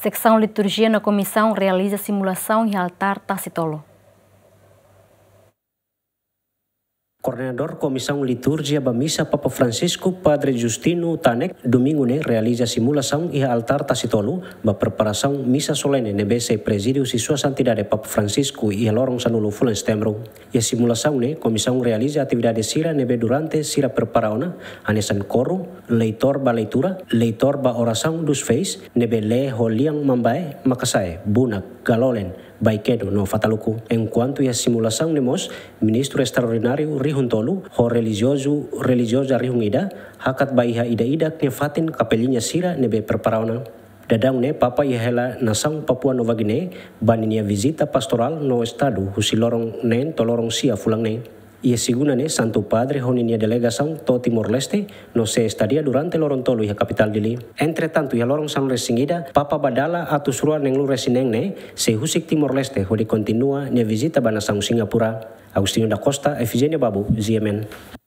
Secção Liturgia na Comissão realiza simulação em altar tacitolo. Coordinador Comissão Litúrgia da Missa Papa Francisco Padre Justino Tanek domingo ne realiza simulação e altar tacitolu ba preparação missa solene ne BC Presídio e sua santidade Papa Francisco e lorong sanulu fulan setembro. E simulação ne comissão realiza atividade sira nebe durante sira preparaona anesan coro, leitor ba leitura, leitor ba oração dos feis nebe le holiang mambae makasae, bunak, galolen, baikedo no fataluku. Enquanto ia a simulação nemos, ministro extraordinário rihuntolu, ho religioso religiosa rihungida, hakat baiha ida ida fatin kapelinya sira nebe preparauna. Dadang ne papa ihela nasang Papua Nova Guinea, baninia visita pastoral no estado husi lorong nen tolorong sia fulang neng. Ia siguna ne Santo Padre honi sang to Timor Leste no se estadia durante tolu y kapital dili. Entre tanto ya lorong sang resingida Papa Badala atusruan neng lu ne se husik Timor Leste hodi kontinua nia visita banasang Singapura. Agustino da Costa, Efigenia Babu, Ziemen.